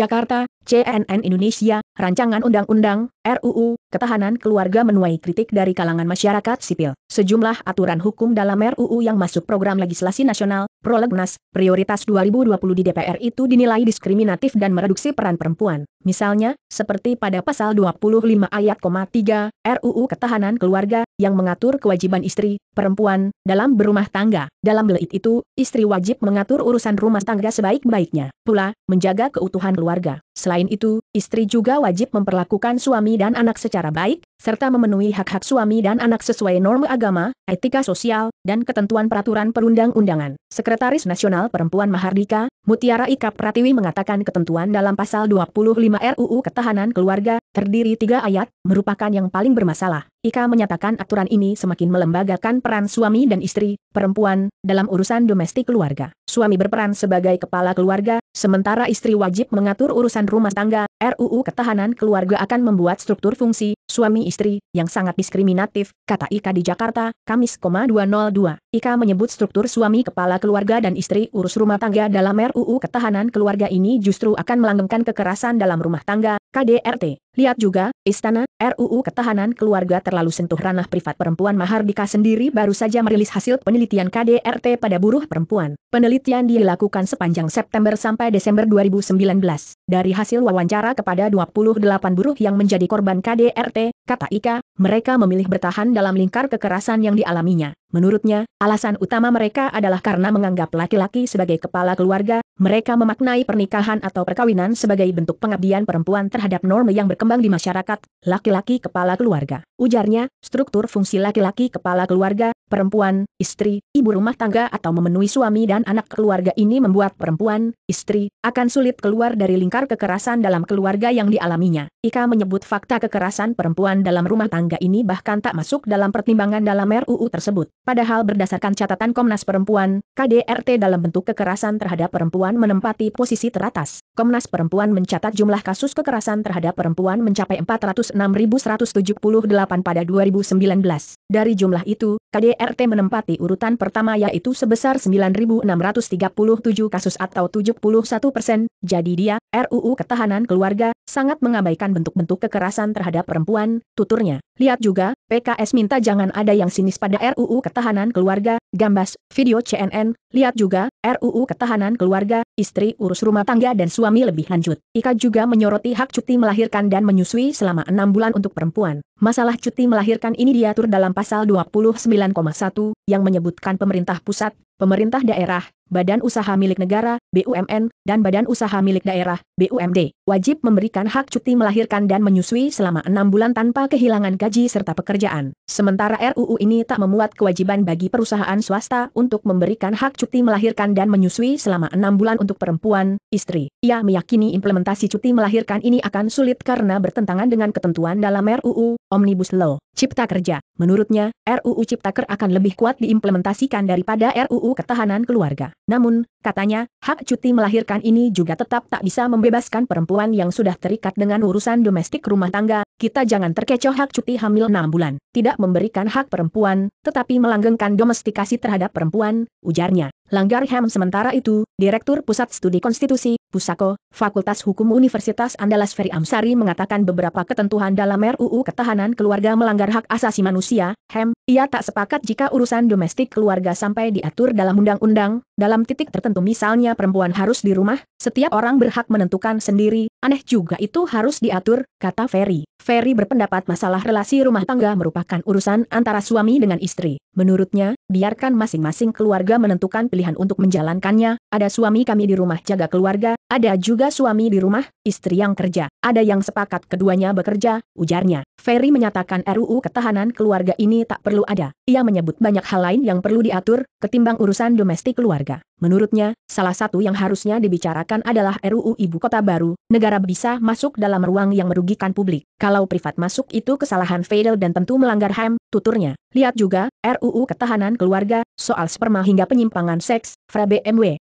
Jakarta, CNN Indonesia, Rancangan Undang-Undang, RUU, Ketahanan Keluarga menuai kritik dari kalangan masyarakat sipil. Sejumlah aturan hukum dalam RUU yang masuk program legislasi nasional, Prolegnas, prioritas 2020 di DPR itu dinilai diskriminatif dan mereduksi peran perempuan. Misalnya, seperti pada pasal 25 ayat 3 RUU Ketahanan Keluarga yang mengatur kewajiban istri, perempuan, dalam berumah tangga. Dalam belit itu, istri wajib mengatur urusan rumah tangga sebaik-baiknya, pula menjaga keutuhan keluarga. Selain itu, Istri juga wajib memperlakukan suami dan anak secara baik, serta memenuhi hak-hak suami dan anak sesuai norma agama, etika sosial, dan ketentuan peraturan perundang-undangan. Sekretaris Nasional Perempuan Mahardika, Mutiara Ika Pratiwi mengatakan ketentuan dalam pasal 25 RUU Ketahanan Keluarga, terdiri tiga ayat, merupakan yang paling bermasalah. Ika menyatakan aturan ini semakin melembagakan peran suami dan istri, perempuan, dalam urusan domestik keluarga. Suami berperan sebagai kepala keluarga, sementara istri wajib mengatur urusan rumah tangga. RUU Ketahanan Keluarga akan membuat struktur fungsi, suami istri, yang sangat diskriminatif, kata Ika di Jakarta, Kamis, 202. Ika menyebut struktur suami kepala keluarga dan istri urus rumah tangga dalam RUU Ketahanan Keluarga ini justru akan melanggengkan kekerasan dalam rumah tangga, KDRT. Lihat juga, Istana, RUU Ketahanan Keluarga terlalu sentuh ranah privat perempuan Mahardika sendiri baru saja merilis hasil penelitian KDRT pada buruh perempuan. Penelitian dilakukan sepanjang September sampai Desember 2019. Dari hasil wawancara kepada 28 buruh yang menjadi korban KDRT, kata Ika, mereka memilih bertahan dalam lingkar kekerasan yang dialaminya. Menurutnya, alasan utama mereka adalah karena menganggap laki-laki sebagai kepala keluarga, mereka memaknai pernikahan atau perkawinan sebagai bentuk pengabdian perempuan terhadap norma yang berkembang di masyarakat, laki-laki kepala keluarga. Ujarnya, struktur fungsi laki-laki kepala keluarga, perempuan, istri, ibu rumah tangga atau memenuhi suami dan anak keluarga ini membuat perempuan, istri, akan sulit keluar dari lingkar kekerasan dalam keluarga yang dialaminya. Ika menyebut fakta kekerasan perempuan dalam rumah tangga tangga ini bahkan tak masuk dalam pertimbangan dalam RUU tersebut. Padahal berdasarkan catatan Komnas Perempuan, KDRT dalam bentuk kekerasan terhadap perempuan menempati posisi teratas. Komnas Perempuan mencatat jumlah kasus kekerasan terhadap perempuan mencapai 406.178 pada 2019. Dari jumlah itu, KDRT menempati urutan pertama yaitu sebesar 9.637 kasus atau 71 persen, jadi dia, RUU Ketahanan Keluarga, sangat mengabaikan bentuk-bentuk kekerasan terhadap perempuan, tuturnya. Lihat juga, PKS minta jangan ada yang sinis pada RUU Ketahanan Keluarga, Gambas, video CNN, lihat juga, RUU Ketahanan Keluarga, istri urus rumah tangga dan suami lebih lanjut. Ika juga menyoroti hak cuti melahirkan dan menyusui selama enam bulan untuk perempuan. Masalah cuti melahirkan ini diatur dalam pasal 29,1, yang menyebutkan pemerintah pusat, pemerintah daerah, Badan Usaha Milik Negara, BUMN, dan Badan Usaha Milik Daerah, BUMD, wajib memberikan hak cuti melahirkan dan menyusui selama enam bulan tanpa kehilangan gaji serta pekerjaan. Sementara RUU ini tak memuat kewajiban bagi perusahaan swasta untuk memberikan hak cuti melahirkan dan menyusui selama enam bulan untuk perempuan, istri. Ia meyakini implementasi cuti melahirkan ini akan sulit karena bertentangan dengan ketentuan dalam RUU, Omnibus Law, Cipta Kerja. Menurutnya, RUU Ciptaker akan lebih kuat diimplementasikan daripada RUU Ketahanan Keluarga. Namun, katanya, hak cuti melahirkan ini juga tetap tak bisa membebaskan perempuan yang sudah terikat dengan urusan domestik rumah tangga, kita jangan terkecoh hak cuti hamil 6 bulan, tidak memberikan hak perempuan, tetapi melanggengkan domestikasi terhadap perempuan, ujarnya. Langgar Ham sementara itu, Direktur Pusat Studi Konstitusi, Pusako, Fakultas Hukum Universitas Andalas Ferry Amsari mengatakan beberapa ketentuan dalam RUU Ketahanan Keluarga melanggar hak asasi manusia, HEM, ia tak sepakat jika urusan domestik keluarga sampai diatur dalam undang-undang, dalam titik tertentu misalnya perempuan harus di rumah, setiap orang berhak menentukan sendiri, aneh juga itu harus diatur, kata Ferry. Ferry berpendapat masalah relasi rumah tangga merupakan urusan antara suami dengan istri. Menurutnya, biarkan masing-masing keluarga menentukan pilihan untuk menjalankannya, ada suami kami di rumah jaga keluarga, ada juga suami di rumah, istri yang kerja, ada yang sepakat keduanya bekerja, ujarnya. Ferry menyatakan RUU ketahanan keluarga ini tak perlu ada. Ia menyebut banyak hal lain yang perlu diatur, ketimbang urusan domestik keluarga. Menurutnya, salah satu yang harusnya dibicarakan adalah RUU Ibu Kota Baru, negara bisa masuk dalam ruang yang merugikan publik. Kalau privat masuk itu kesalahan Fadel dan tentu melanggar HAM, tuturnya. Lihat juga, RUU Ketahanan Keluarga, soal sperma hingga penyimpangan seks, Fra BMW.